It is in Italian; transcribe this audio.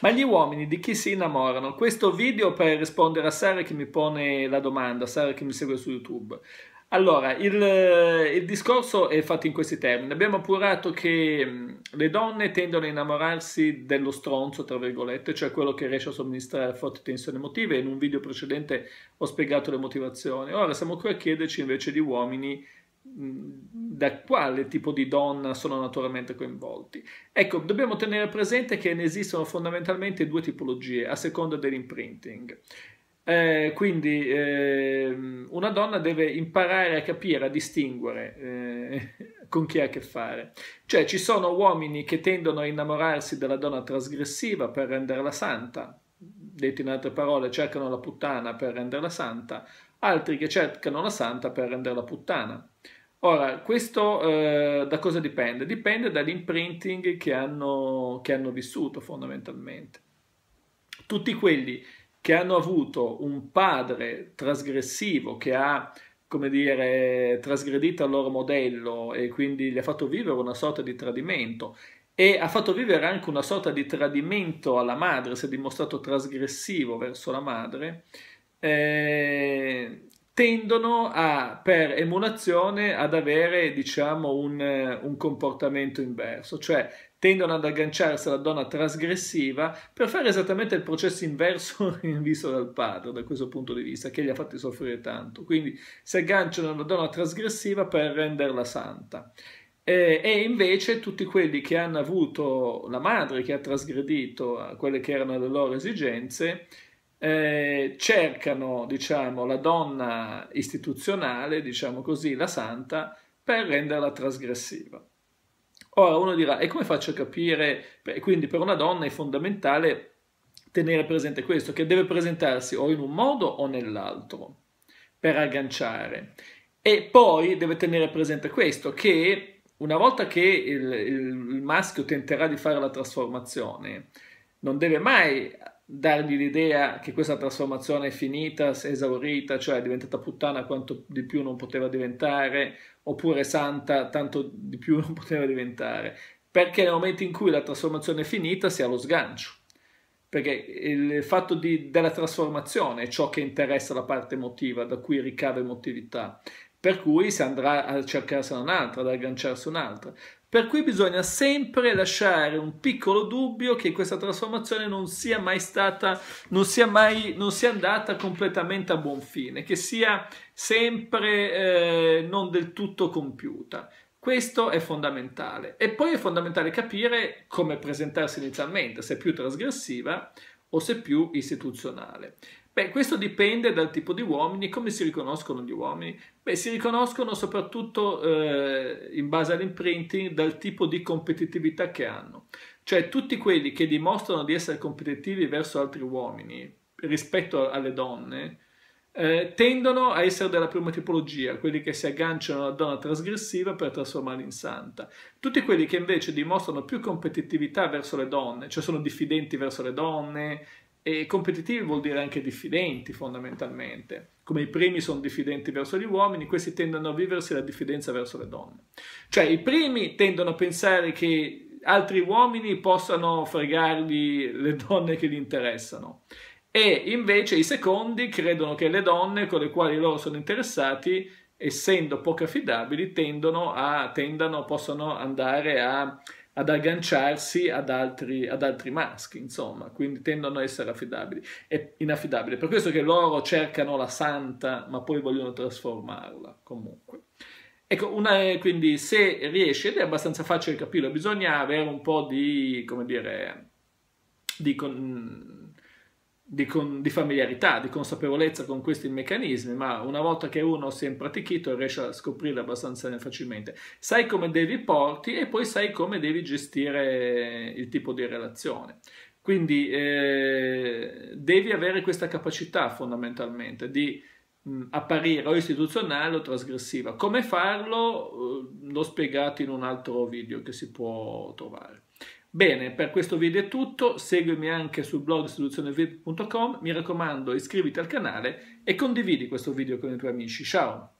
Ma gli uomini di chi si innamorano? Questo video per rispondere a Sara che mi pone la domanda, Sara che mi segue su YouTube. Allora, il, il, discorso è fatto in questi termini. Abbiamo appurato che mm, le donne tendono a innamorarsi dello stronzo, tra virgolette, cioè quello che riesce a somministrare forti tensioni emotive. In un video precedente ho spiegato le motivazioni. Ora siamo qui a chiederci invece di uomini da quale tipo di donna sono naturalmente coinvolti. Ecco, dobbiamo tenere presente che ne esistono fondamentalmente due tipologie a seconda dell'imprinting. Eh, quindi eh, una donna deve imparare a capire, a distinguere eh, con chi ha a che fare. Cioè ci sono uomini che tendono a innamorarsi della donna trasgressiva per renderla santa, detto in altre parole cercano la puttana per renderla santa, altri che cercano la santa per renderla puttana. Ora, questo eh, da cosa dipende? Dipende dall'imprinting che hanno, che hanno vissuto fondamentalmente. Tutti quelli che hanno avuto un padre trasgressivo che ha come dire, trasgredito al loro modello e quindi gli ha fatto vivere una sorta di tradimento e ha fatto vivere anche una sorta di tradimento alla madre, si è dimostrato trasgressivo verso la madre, eh, tendono a, per emulazione ad avere diciamo, un, un, comportamento inverso, cioè tendono ad agganciarsi alla donna trasgressiva per fare esattamente il processo inverso visto dal padre da questo punto di vista che gli ha fatti soffrire tanto, quindi si agganciano alla donna trasgressiva per renderla santa. e invece tutti quelli che hanno avuto la madre che ha trasgredito a quelle che erano le loro esigenze, eh, cercano diciamo, la donna istituzionale, diciamo così, la santa, per renderla trasgressiva. Ora uno dirà, e come faccio a capire? Quindi per una donna è fondamentale tenere presente questo, che deve presentarsi o in un modo o nell'altro per agganciare. E poi deve tenere presente questo, che una volta che il, il, il maschio tenterà di fare la trasformazione, non deve mai dargli l'idea che questa trasformazione è finita, è esaurita, cioè è diventata puttana quanto di più non poteva diventare, oppure santa tanto di più non poteva diventare, perché nel momento in cui la trasformazione è finita si ha lo sgancio, perché il fatto di, della trasformazione è ciò che interessa la parte emotiva, da cui ricava emotività, per cui si andrà a cercarsene un'altra, ad agganciarsi un'altra. Per cui bisogna sempre lasciare un piccolo dubbio che questa trasformazione non sia mai stata, non sia mai, non sia andata completamente a buon fine, che sia sempre eh, non del tutto compiuta. Questo è fondamentale. E poi è fondamentale capire come presentarsi inizialmente, se più trasgressiva o se più istituzionale. Beh, questo dipende dal tipo di uomini. Come si riconoscono gli uomini? Beh, si riconoscono soprattutto eh, in base all'imprinting dal tipo di competitività che hanno. Cioè, tutti quelli che dimostrano di essere competitivi verso altri uomini rispetto alle donne eh, tendono a essere della prima tipologia, quelli che si agganciano alla donna trasgressiva per trasformarla in santa. Tutti quelli che invece dimostrano più competitività verso le donne, cioè sono diffidenti verso le donne, e competitivi vuol dire anche diffidenti fondamentalmente. Come i primi sono diffidenti verso gli uomini, questi tendono a viversi la diffidenza verso le donne. Cioè i primi tendono a pensare che altri uomini possano fregargli le donne che gli interessano e invece i secondi credono che le donne con le quali loro sono interessati, essendo poco affidabili, tendono a, tendano, possono andare a ad agganciarsi ad altri, ad altri, maschi, insomma, quindi tendono a essere affidabili, e inaffidabili. Per questo che loro cercano la santa, ma poi vogliono trasformarla, comunque. Ecco, una, quindi se riesci, ed è abbastanza facile capirlo, bisogna avere un po' di, come dire, di... Con, di, con, di, familiarità, di consapevolezza con questi meccanismi, ma una volta che uno si è impratichito riesce a scoprirli abbastanza facilmente. Sai come devi porti e poi sai come devi gestire il tipo di relazione. Quindi eh, devi avere questa capacità fondamentalmente di mh, mm, apparire o istituzionale o trasgressiva. Come farlo eh, l'ho spiegato in un altro video che si può trovare. Bene, per questo video è tutto, seguimi anche sul blog soluzionevip.com, mi raccomando iscriviti al canale e condividi questo video con i tuoi amici, ciao!